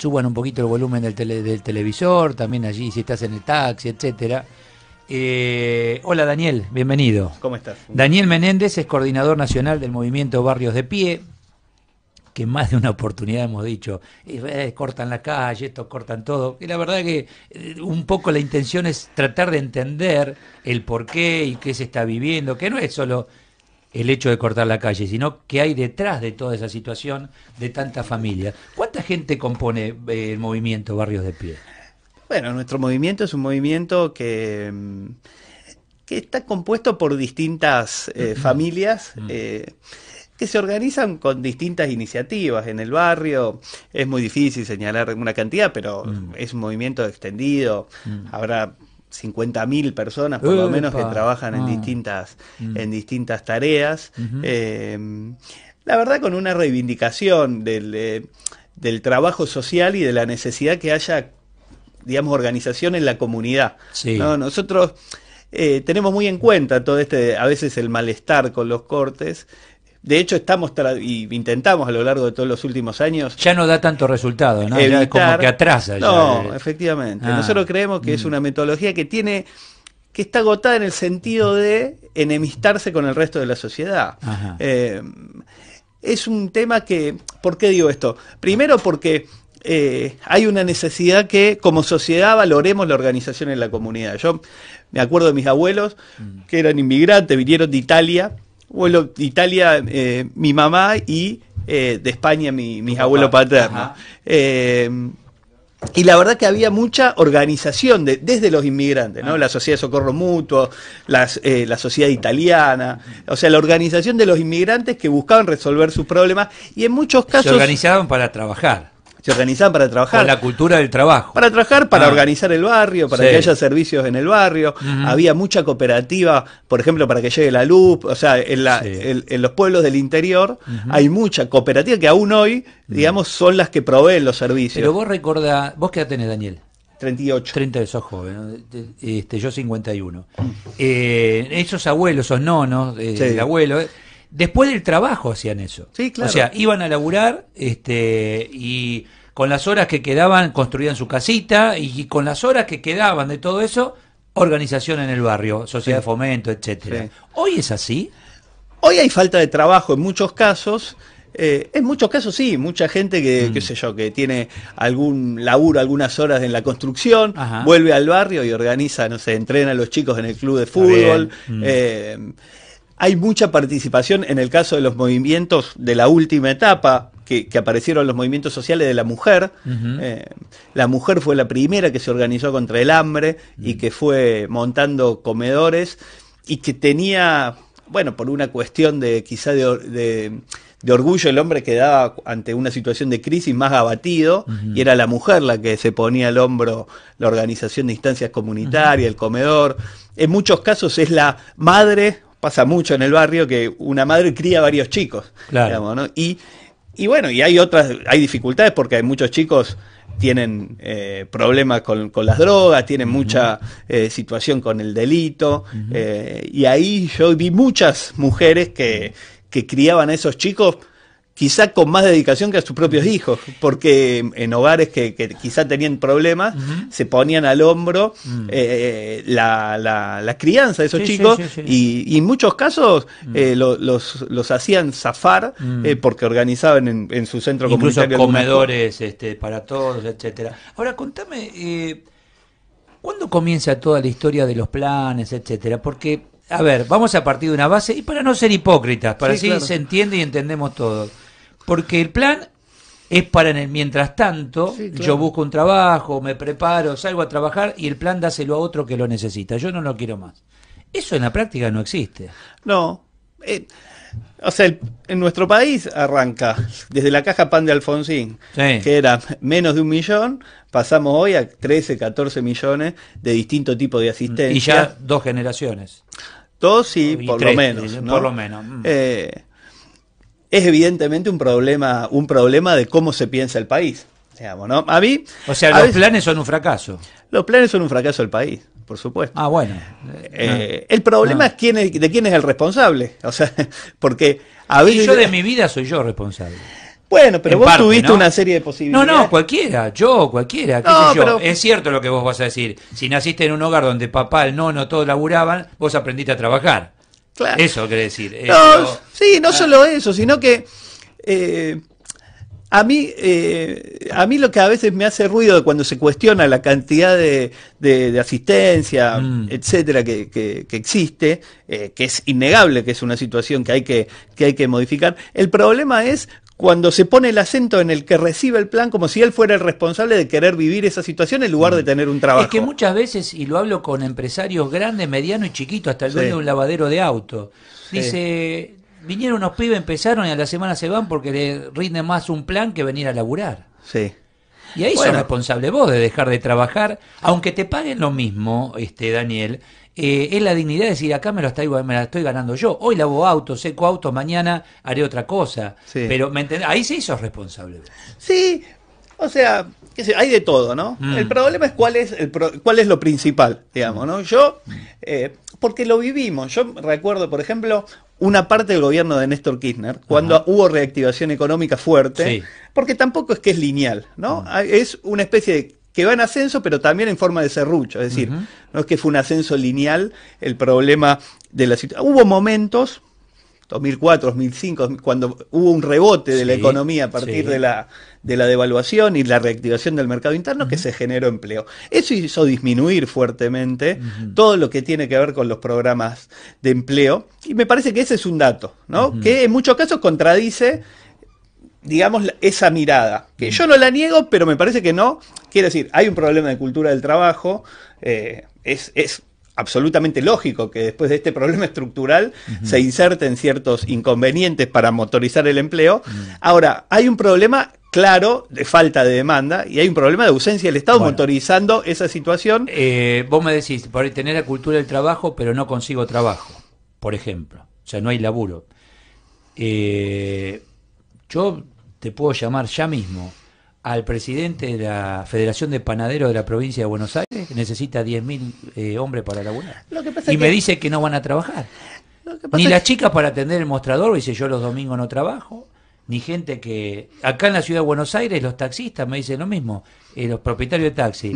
suban un poquito el volumen del, del televisor, también allí si estás en el taxi, etcétera. Eh, hola Daniel, bienvenido. ¿Cómo estás? Daniel Menéndez es coordinador nacional del movimiento Barrios de Pie, que más de una oportunidad hemos dicho, cortan la calle, estos cortan todo. Y la verdad que eh, un poco la intención es tratar de entender el por qué y qué se está viviendo, que no es solo el hecho de cortar la calle, sino que hay detrás de toda esa situación de tanta familia. ¿Cuánta gente compone eh, el movimiento Barrios de Pie? Bueno, nuestro movimiento es un movimiento que, mm, que está compuesto por distintas eh, mm, mm, familias. Eh, que se organizan con distintas iniciativas en el barrio. Es muy difícil señalar una cantidad, pero es un movimiento extendido. Habrá 50.000 personas por lo menos que trabajan en, ah. distintas, mm. en distintas tareas. Em, la verdad con una reivindicación del, del, trabajo social y de la necesidad que haya, digamos, organización en la comunidad. Nosotros eh, tenemos muy en cuenta todo este, a veces el malestar con los cortes, de hecho, estamos y intentamos a lo largo de todos los últimos años. Ya no da tanto resultado, ¿no? es como que atrasa. No, efectivamente. Ah. Nosotros creemos que es mm. una metodología que tiene que está agotada en el sentido de enemistarse con el resto de la sociedad. Eh, es un tema que, ¿por qué digo esto? Primero porque eh, hay una necesidad que como sociedad valoremos la organización en la comunidad. Yo me acuerdo de mis abuelos mm. que eran inmigrantes, vinieron de Italia bueno, Italia, eh, mi mamá y eh, de España, mi, mis abuelos paternos. Eh, y la verdad que había mucha organización desde los inmigrantes, ¿no? Ah. La Sociedad de Socorro Mutuo, la Sociedad Italiana, o sea, la organización de los inmigrantes que buscaban resolver sus problemas y en muchos casos... Se organizaban para trabajar. Se organizaban para trabajar. Para la cultura del trabajo. Para trabajar, para ah. organizar el barrio, para que haya servicios en el barrio. Había mucha cooperativa, por ejemplo, para que llegue la luz. O sea, en, la, en los pueblos del interior hay mucha cooperativa que aún hoy, digamos, son las que proveen los servicios. Pero vos recordás, vos qué edad tenés, Daniel. 38. 30, sos joven, este, yo 51. Mm. Eh, esos abuelos, esos nonos, eh, el abuelo, eh, después del trabajo hacían eso. Sí, O sea, iban a laburar este, y con las horas que quedaban construían su casita y, con las horas que quedaban de todo eso, organización en el barrio, sociedad de fomento, etcétera. ¿Hoy es así? Hoy hay falta de trabajo en muchos casos. Eh, en muchos casos sí, mucha gente que, mm. qué sé yo, que tiene algún laburo, algunas horas en la construcción, vuelve al barrio y organiza, no sé, entrena a los chicos en el club de fútbol. Mm. Eh, hay mucha participación en el caso de los movimientos de la última etapa, que, aparecieron los movimientos sociales de la mujer. Eh, la mujer fue la primera que se organizó contra el hambre y que fue montando comedores y que tenía, bueno, por una cuestión de quizá de, orgullo, el hombre quedaba ante una situación de crisis más abatido y era la mujer la que se ponía al hombro la organización de instancias comunitarias, el comedor. En muchos casos es la madre pasa mucho en el barrio que una madre cría varios chicos. Digamos, ¿no? y, y bueno, y hay otras, hay dificultades porque hay muchos chicos tienen eh, problemas con, las drogas, tienen mucha eh, situación con el delito. Eh, y ahí yo vi muchas mujeres que, que criaban a esos chicos quizá con más dedicación que a sus propios hijos, porque en hogares que, quizá tenían problemas, se ponían al hombro mm. eh, la, la, crianza de esos chicos y, en muchos casos mm. eh, los, los, hacían zafar eh, mm. porque organizaban en, su centro comunitario. comedores este, para todos, etcétera. Ahora, contame, ¿cuándo comienza toda la historia de los planes, etcétera? Porque... A ver, vamos a partir de una base y para no ser hipócritas, para así se entiende y entendemos todo. Porque el plan es para en el mientras tanto, yo busco un trabajo, me preparo, salgo a trabajar y el plan dáselo a otro que lo necesita. Yo no lo quiero más. Eso en la práctica no existe. No. Eh, o sea, en nuestro país arranca desde la caja pan de Alfonsín, que era menos de un millón, pasamos hoy a 13, 14 millones de distinto tipo de asistencia. Y ya dos generaciones. Dos sí, por lo menos. Eh, ¿no? Por lo menos. Mm. Eh, es evidentemente un problema, un problema de cómo se piensa el país. Digamos, ¿no? o sea, los planes son un fracaso. Los planes son un fracaso del país, por supuesto. Ah, bueno. Eh, el problema ah. es quién de quién es el responsable. O sea, porque a yo de mi vida soy yo responsable. Bueno, pero vos tuviste una serie de posibilidades. No, no, cualquiera, yo, cualquiera, Es cierto lo que vos vas a decir. Si naciste en un hogar donde papá, el nono, todos laburaban, vos aprendiste a trabajar. Eso quiere decir. Sí, no ah. solo eso, sino que eh, a, mí, eh, a mí lo que a veces me hace ruido cuando se cuestiona la cantidad de, asistencia, mm. etcétera, que, existe, eh, que es innegable que es una situación que hay que, que hay que modificar, el problema es cuando se pone el acento en el que recibe el plan como si él fuera el responsable de querer vivir esa situación en lugar de mm. tener un trabajo. Es que muchas veces, y lo hablo con empresarios grandes, medianos y chiquitos, hasta el dueño de un lavadero de auto, dice, vinieron unos pibes, empezaron y a la semana se van porque le rinde más un plan que venir a laburar. Sí. Y ahí sos responsable vos de dejar de trabajar, aunque te paguen lo mismo, este Daniel, eh, es la dignidad de decir, acá me, lo estoy, la estoy ganando yo. Hoy lavo auto seco auto mañana haré otra cosa. Pero ¿me ahí sí sos responsable. Sí, o sea, hay de todo, ¿no? Mm. El problema es cuál es, el cuál es lo principal, digamos, ¿no? Yo, eh, porque lo vivimos, yo recuerdo, por ejemplo, una parte del gobierno de Néstor Kirchner, cuando hubo reactivación económica fuerte, porque tampoco es que es lineal, ¿no? Mm. Ah, es una especie de que va en ascenso, pero también en forma de serrucho. Es decir, no es que fue un ascenso lineal el problema de la situación. Hubo momentos, 2004, 2005, cuando hubo un rebote de la economía a partir de, la, de la devaluación y la reactivación del mercado interno que se generó empleo. Eso hizo disminuir fuertemente todo lo que tiene que ver con los programas de empleo y me parece que ese es un dato, ¿no? Que en muchos casos contradice digamos, esa mirada, que mm. yo no la niego, pero me parece que no. quiere decir, hay un problema de cultura del trabajo, eh, es, absolutamente lógico que después de este problema estructural se inserten ciertos inconvenientes para motorizar el empleo. Mm. Ahora, hay un problema claro de falta de demanda y hay un problema de ausencia del Estado motorizando esa situación. Eh, vos me decís, por tener la cultura del trabajo, pero no consigo trabajo, por ejemplo. O sea, no hay laburo. Eh, yo te puedo llamar ya mismo al presidente de la Federación de Panaderos de la provincia de Buenos Aires, que necesita 10.000 eh, hombres para laburar. y me dice que no van a trabajar. ni las chicas para atender el mostrador, dice yo los domingos no trabajo, ni gente que... Acá en la ciudad de Buenos Aires los taxistas me dicen lo mismo, eh, los propietarios de taxi.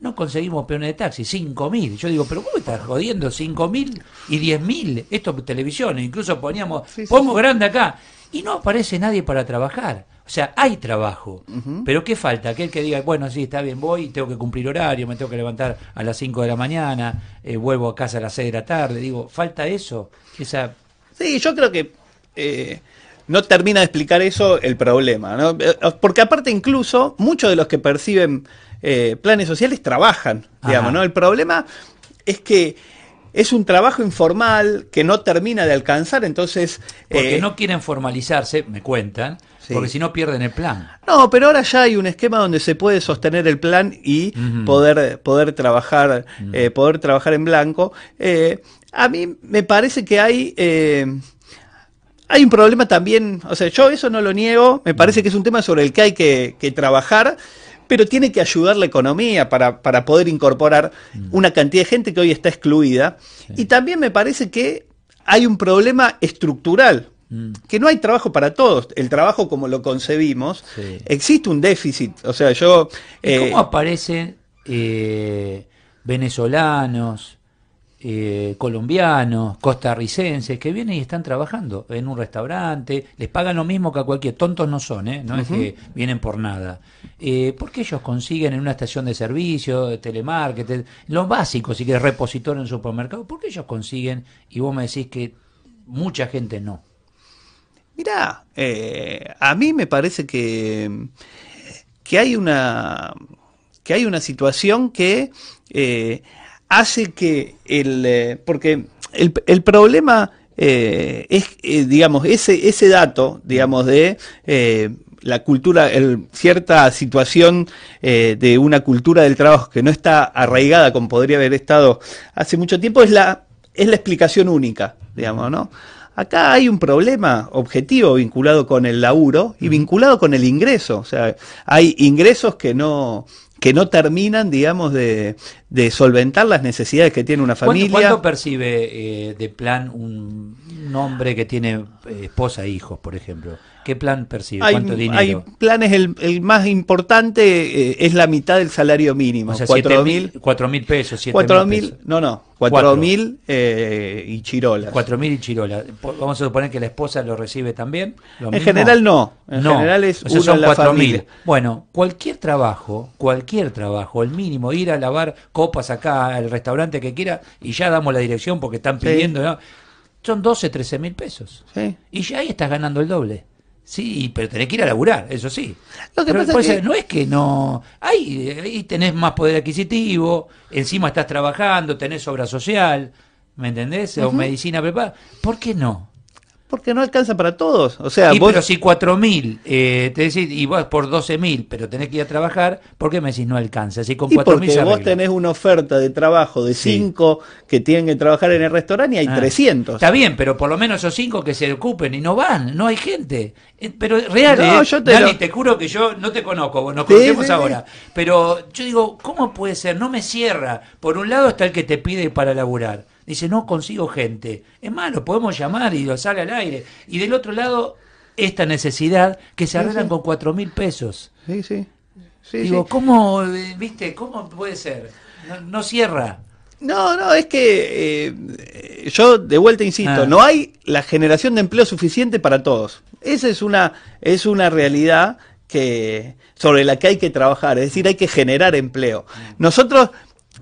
No conseguimos peones de taxi, 5.000. Yo digo, pero ¿cómo estás jodiendo? 5.000 y 10.000. Esto por televisión, incluso poníamos, ponemos pongo grande acá, y no aparece nadie para trabajar. O sea, hay trabajo, pero ¿qué falta? Aquel que diga, bueno, sí, está bien, voy, tengo que cumplir horario, me tengo que levantar a las 5 de la mañana, eh, vuelvo a casa a las 6 de la tarde. Digo, ¿falta eso? Esa... Sí, yo creo que eh, no termina de explicar eso el problema, ¿no? Eh, porque aparte incluso muchos de los que perciben planes sociales trabajan, digamos, ¿no? El problema es que es un trabajo informal que no termina de alcanzar, entonces... Porque eh, no quieren formalizarse, me cuentan, porque si no pierden el plan. No, pero ahora ya hay un esquema donde se puede sostener el plan y poder, poder, trabajar, eh, poder trabajar en blanco. Eh, a mí me parece que hay... hay un problema también, o sea, yo eso no lo niego, me parece que es un tema sobre el que hay que trabajar, pero tiene que ayudar la economía para, poder incorporar mm. una cantidad de gente que hoy está excluida. Y también me parece que hay un problema estructural, mm. que no hay trabajo para todos. El trabajo como lo concebimos, existe un déficit. O sea, yo... ¿Cómo eh, aparecen eh, venezolanos, eh, colombianos, costarricenses, que vienen y están trabajando en un restaurante, les pagan lo mismo que a cualquier, tontos no son, ¿eh? no es que vienen por nada. Eh, ¿Por qué ellos consiguen en una estación de servicio, de telemarketing, lo básico, si quieres repositorio en un supermercado, qué ellos consiguen y vos me decís que mucha gente no. Mirá, a mí me parece que, que hay una que hay una situación que hace que el... Eh, porque el, problema eh, es, eh, digamos, ese, ese dato, digamos, de la cultura, el, cierta situación de una cultura del trabajo que no está arraigada como podría haber estado hace mucho tiempo, es la, es la explicación única, digamos, ¿no? Acá hay un problema objetivo vinculado con el laburo y vinculado con el ingreso. O sea, hay ingresos que no, que no terminan, digamos, de, de solventar las necesidades que tiene una familia. ¿Cuánto, percibe eh, de plan un, hombre que tiene eh, esposa e hijos, por ejemplo? ¿Qué plan percibe? ¿Cuánto dinero? Hay planes, el, el más importante eh, es la mitad del salario mínimo. O sea, cuatro mil, cuatro mil pesos, siete cuatro mil, no, no, cuatro, mil y chirolas. Cuatro mil y chirolas. Vamos a suponer que la esposa lo recibe también. en general no, en general es son cuatro mil. Bueno, cualquier trabajo, cualquier trabajo, el mínimo, ir a lavar, pasa acá al restaurante que quiera y ya damos la dirección porque están pidiendo. Son 12, 13 mil pesos. Y ya ahí estás ganando el doble. Sí, pero tenés que ir a laburar, eso sí. No es que no... Ahí, ahí tenés más poder adquisitivo, encima estás trabajando, tenés obra social, ¿me entendés? O medicina preparada. ¿Por qué no? Porque no alcanza para todos. O sea, y Pero si 4.000, eh, te decís, y vos por 12.000, pero tenés que ir a trabajar, ¿por qué me decís no alcanza? Si con Porque vos tenés una oferta de trabajo de 5 que tienen que trabajar en el restaurante y hay 300. Ah. Está bien, pero por lo menos esos 5 que se ocupen y no van, no hay gente. Eh, pero real, eh, te, Dani, te juro que yo no te conozco, nos conocemos ahora. Pero yo digo, ¿cómo puede ser? No me cierra. Por un lado está el que te pide para laburar. Dice, no consigo gente. Es malo, podemos llamar y lo sale al aire. Y del otro lado, esta necesidad que se arreglan con cuatro mil pesos. Sí, sí. digo, ¿cómo, eh, viste, cómo puede ser? no cierra. No, no, es que eh, yo de vuelta insisto, ah. no hay la generación de empleo suficiente para todos. Esa es una, es una realidad que, sobre la que hay que trabajar, es decir, hay que generar empleo. Mm. Nosotros...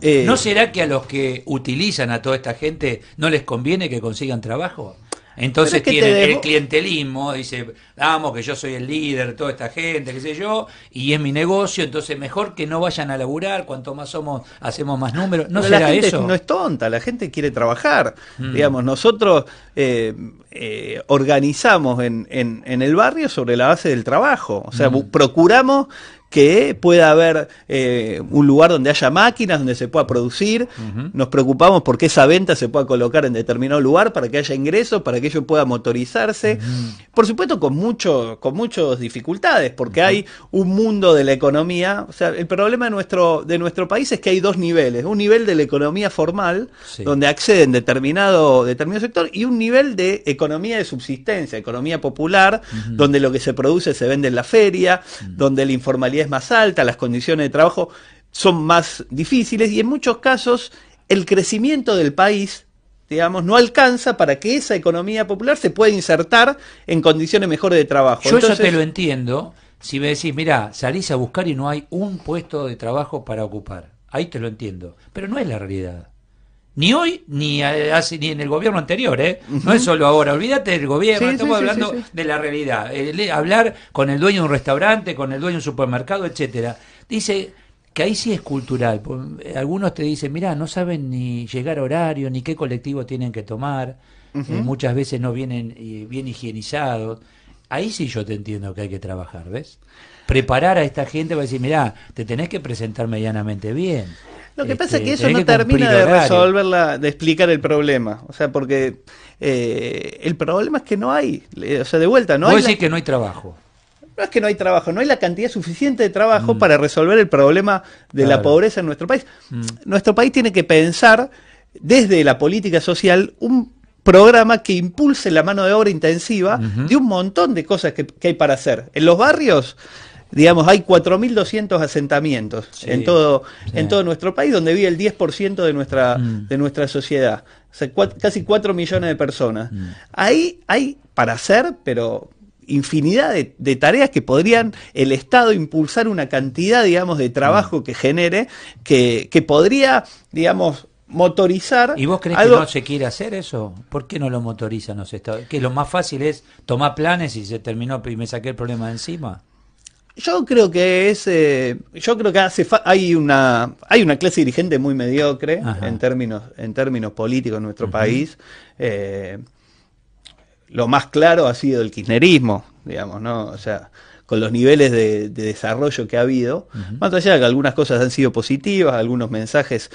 Eh, ¿No será que a los que utilizan a toda esta gente no les conviene que consigan trabajo? Entonces tiene el clientelismo, dice, vamos, que yo soy el líder, toda esta gente, qué sé yo, y es mi negocio, entonces mejor que no vayan a laburar, cuanto más somos, hacemos más números. ¿No eso? No es tonta, la gente quiere trabajar. Hmm. Digamos, nosotros eh, eh, organizamos en, en, el barrio sobre la base del trabajo. O sea, mm. procuramos que pueda haber eh, un lugar donde haya máquinas, donde se pueda producir. Nos preocupamos porque esa venta se pueda colocar en determinado lugar para que haya ingresos, para que ello pueda motorizarse. Por supuesto, con mucho, con muchas dificultades, porque hay un mundo de la economía. O sea, el problema de nuestro, de nuestro país es que hay dos niveles: un nivel de la economía formal, donde acceden determinado, determinado sector, y un nivel de economía economía de subsistencia, economía popular, donde lo que se produce se vende en la feria, donde la informalidad es más alta, las condiciones de trabajo son más difíciles y en muchos casos el crecimiento del país digamos, no alcanza para que esa economía popular se pueda insertar en condiciones mejores de trabajo. Yo te lo entiendo si me decís, mira, salís a buscar y no hay un puesto de trabajo para ocupar. Ahí te lo entiendo, pero no es la realidad. Ni hoy, ni, ni en el gobierno anterior, ¿eh? No es solo ahora. Olvídate del gobierno, estamos hablando de la realidad. Eh, hablar con el dueño de un restaurante, con el dueño de un supermercado, etcétera. Dice, que ahí sí es cultural. Eh, algunos te dicen, mirá, no saben ni llegar a horario, ni qué colectivo tienen que tomar, eh, muchas veces no vienen bien higienizados. Ahí sí yo te entiendo que hay que trabajar, ¿ves? preparar a esta gente para decir, mirá, te tenés que presentar medianamente bien. Lo que pasa es que este, eso no termina de resolver, de explicar el problema. O sea, porque eh, el problema es que no hay, eh, o sea, de vuelta, no hay... que no hay trabajo no es que no hay trabajo, no hay la cantidad suficiente de trabajo mm. para resolver el problema de la pobreza en nuestro país. Mm. Nuestro país tiene que pensar desde la política social un programa que impulse la mano de obra intensiva de un montón de cosas que, que hay para hacer. En los barrios digamos, hay 4.200 asentamientos en, todo, en todo nuestro país, donde vive el 10% de nuestra, mm. de nuestra sociedad. O sea, casi 4 millones de personas. Mm. Ahí hay para hacer, pero infinidad de, tareas que podrían el Estado impulsar una cantidad, digamos, de trabajo mm. que genere, que, que podría, digamos, motorizar. ¿Y vos crees que no se quiere hacer eso? ¿Por qué no lo motorizan los estados? Que lo más fácil es tomar planes y se terminó y me saqué el problema de encima. Yo creo que es, eh, yo creo que hace hay una hay una clase dirigente muy mediocre en términos en términos políticos en nuestro país. Eh, lo más claro ha sido el kirchnerismo, digamos, no, o sea, con los niveles de, desarrollo que ha habido, más allá de que algunas cosas han sido positivas, algunos mensajes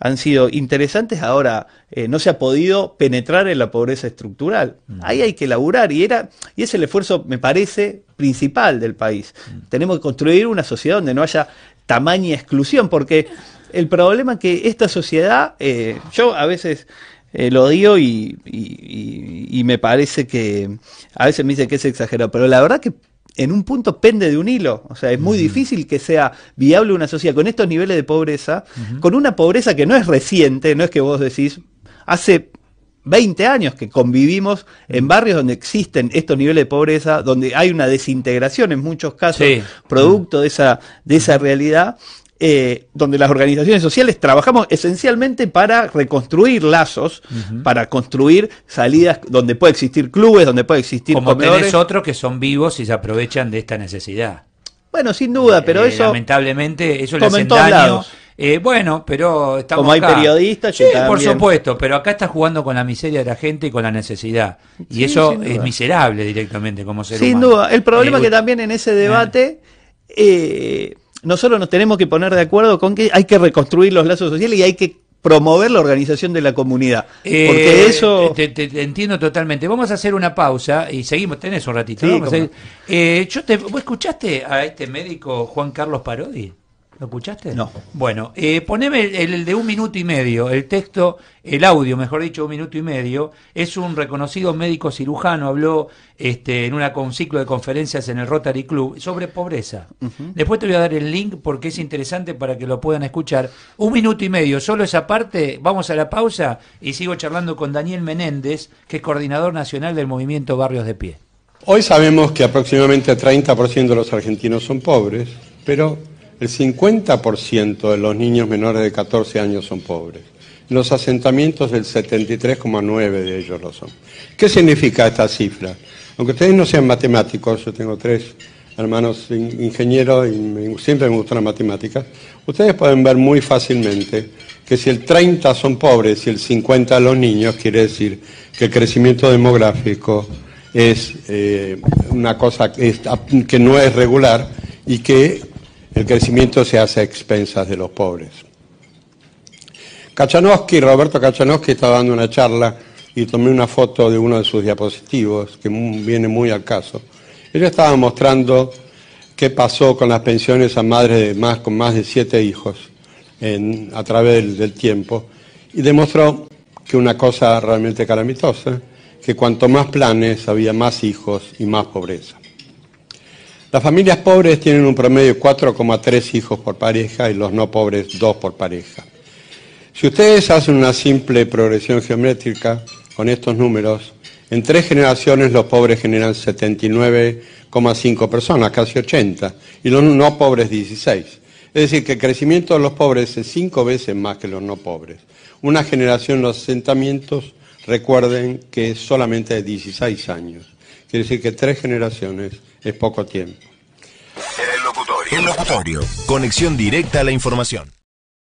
han sido interesantes, ahora eh, no se ha podido penetrar en la pobreza estructural. Ahí hay que laburar y, era, y es el esfuerzo, me parece, principal del país. Mm. Tenemos que construir una sociedad donde no haya tamaño exclusión, porque el problema es que esta sociedad, eh, yo a veces... Eh, lo digo y, me parece que a veces me dice que es exagerado, pero la verdad que en un punto pende de un hilo. O sea, es muy difícil que sea viable una sociedad con estos niveles de pobreza, con una pobreza que no es reciente, no es que vos decís, hace 20 años que convivimos en barrios donde existen estos niveles de pobreza, donde hay una desintegración en muchos casos, producto de esa, de esa realidad, eh, donde las organizaciones sociales trabajamos esencialmente para reconstruir lazos, para construir salidas donde puede existir clubes, donde puede existir Como comedores. otros que son vivos y se aprovechan de esta necesidad. Bueno, sin duda, pero eh, eso... Lamentablemente, eso le hacen daño... Eh, bueno, pero estamos Como hay periodistas, sí, por supuesto, pero acá está jugando con la miseria de la gente y con la necesidad. Y eso es miserable directamente como ser sin humano. Sin duda. El problema es que también en ese debate nosotros nos tenemos que poner de acuerdo con que hay que reconstruir los lazos sociales y hay que promover la organización de la comunidad. Eh, Porque eso... Te, entiendo totalmente. Vamos a hacer una pausa y seguimos. Tenés un ratito. Eh, yo te, ¿Vos escuchaste a este médico Juan Carlos Parodi? ¿Lo escuchaste? No. Bueno, eh, poneme el, de un minuto y medio, el texto, el audio, mejor dicho, un minuto y medio. Es un reconocido médico cirujano, habló este, en una, un ciclo de conferencias en el Rotary Club sobre pobreza. Después te voy a dar el link porque es interesante para que lo puedan escuchar. Un minuto y medio, solo esa parte, vamos a la pausa y sigo charlando con Daniel Menéndez, que es coordinador nacional del movimiento Barrios de Pie. Hoy sabemos que aproximadamente el 30% de los argentinos son pobres, pero el 50% de los niños menores de 14 años son pobres. En los asentamientos el 73,9% de ellos lo son. ¿Qué significa esta cifra? Aunque ustedes no sean matemáticos, yo tengo tres hermanos ingenieros y siempre me gustan las matemáticas, ustedes pueden ver muy fácilmente que si el 30 son pobres y el 50 los niños, quiere decir que el crecimiento demográfico es eh, una cosa que no es regular y que el crecimiento se hace a expensas de los pobres. Roberto Kachanowski, estaba dando una charla y tomé una foto de uno de sus diapositivos, que viene muy al caso. Él estaba mostrando qué pasó con las pensiones a madres de más, con más de siete hijos a través del tiempo y demostró que una cosa realmente calamitosa, que cuanto más planes había más hijos y más pobreza. Las familias pobres tienen un promedio de 4,3 hijos por pareja y los no pobres 2 por pareja. Si ustedes hacen una simple progresión geométrica con estos números, en tres generaciones los pobres generan 79,5 personas, casi 80, y los no pobres 16. Es decir, que el crecimiento de los pobres es cinco veces más que los no pobres. Una generación los asentamientos, recuerden que es solamente de 16 años. Quiere decir que tres generaciones es poco tiempo. El locutorio. El locutorio. Conexión directa a la información.